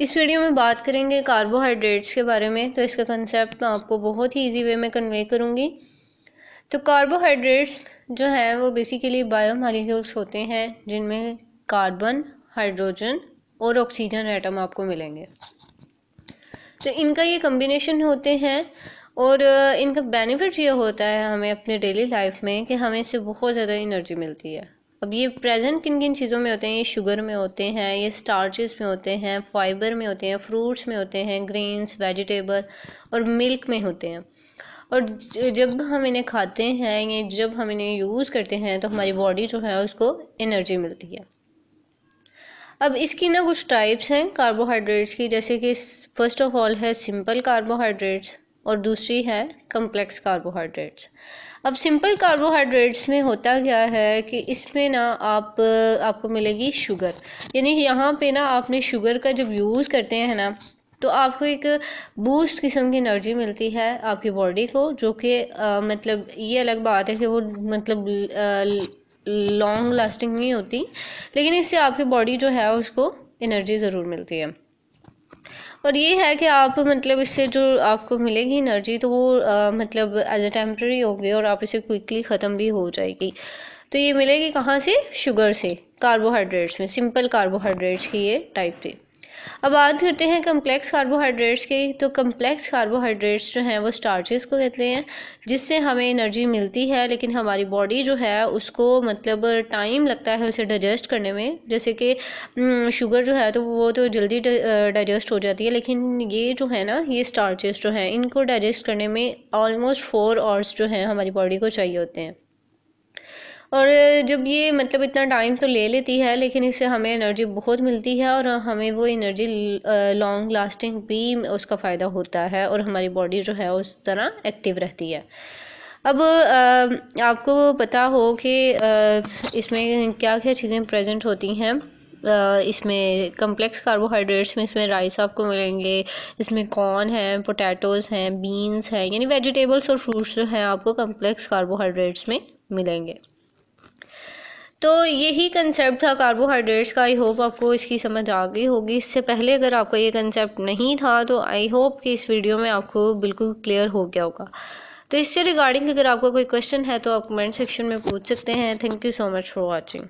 इस वीडियो में बात करेंगे कार्बोहाइड्रेट्स के बारे में तो इसका कंसेप्ट मैं आपको बहुत ही इजी वे में कन्वे करूँगी तो कार्बोहाइड्रेट्स जो हैं वो बेसिकली बायो मालिक्यूल्स होते हैं जिनमें कार्बन हाइड्रोजन और ऑक्सीजन आइटम आपको मिलेंगे तो इनका ये कम्बिनेशन होते हैं और इनका बेनिफिट ये होता है हमें अपने डेली लाइफ में कि हमें इससे बहुत ज़्यादा एनर्जी मिलती है अब ये प्रेजेंट किन किन चीज़ों में होते हैं ये शुगर में होते हैं ये स्टार्चेस में होते हैं फाइबर में होते हैं फ्रूट्स में होते हैं ग्रेन्स वेजिटेबल और मिल्क में होते हैं और जब हम इन्हें खाते हैं ये जब हम इन्हें यूज़ करते हैं तो हमारी बॉडी जो है उसको एनर्जी मिलती है अब इसकी ना कुछ टाइप्स हैं कार्बोहाइड्रेट्स की जैसे कि फ़र्स्ट ऑफ ऑल है सिंपल कार्बोहाइड्रेट्स और दूसरी है कम्प्लेक्स कार्बोहाइड्रेट्स अब सिंपल कार्बोहाइड्रेट्स में होता क्या है कि इसमें ना आप आपको मिलेगी शुगर यानी यहाँ पे ना आपने शुगर का जब यूज़ करते हैं ना तो आपको एक बूस्ट किस्म की एनर्जी मिलती है आपकी बॉडी को जो कि मतलब ये अलग बात है कि वो मतलब लॉन्ग लास्टिंग नहीं होती लेकिन इससे आपकी बॉडी जो है उसको एनर्जी ज़रूर मिलती है और ये है कि आप मतलब इससे जो आपको मिलेगी एनर्जी तो वो आ, मतलब एज ए टेम्प्रेरी होगी और आप इसे क्विकली ख़त्म भी हो जाएगी तो ये मिलेगी कहाँ से शुगर से कार्बोहाइड्रेट्स में सिंपल कार्बोहाइड्रेट्स की ये टाइप थी अब बात करते हैं कम्प्लेक्स कार्बोहाइड्रेट्स की तो कम्प्लेक्स कार्बोहाइड्रेट्स जो हैं वो स्टार्चेस को कहते हैं जिससे हमें एनर्जी मिलती है लेकिन हमारी बॉडी जो है उसको मतलब टाइम लगता है उसे डाइजेस्ट करने में जैसे कि शुगर हम्म, जो है तो वो तो जल्दी डाइजेस्ट हो जाती है लेकिन ये जो है ना ये स्टार्चेस जो हैं इनको डाइजेस्ट करने में ऑलमोस्ट फोर आवर्स जो हैं हमारी बॉडी को चाहिए होते हैं और जब ये मतलब इतना टाइम तो ले लेती है लेकिन इससे हमें एनर्जी बहुत मिलती है और हमें वो एनर्जी लॉन्ग लास्टिंग भी उसका फ़ायदा होता है और हमारी बॉडी जो है उस तरह एक्टिव रहती है अब आपको पता हो कि इसमें क्या क्या चीज़ें प्रेजेंट होती हैं इसमें कम्प्लेक्स कार्बोहाइड्रेट्स में इसमें राइस आपको मिलेंगे इसमें कॉर्न है पोटैटोज़ हैं बीन्स हैं यानी वेजिटेबल्स और फ्रूट्स जो हैं आपको कम्प्लेक्स कार्बोहाइड्रेट्स में मिलेंगे तो यही कंसेप्ट था कार्बोहाइड्रेट्स का आई होप आपको इसकी समझ आ गई होगी इससे पहले अगर आपको ये कंसेप्ट नहीं था तो आई होप कि इस वीडियो में आपको बिल्कुल क्लियर हो गया होगा तो इससे रिगार्डिंग अगर आपका कोई क्वेश्चन है तो आप कमेंट सेक्शन में पूछ सकते हैं thank you so much for watching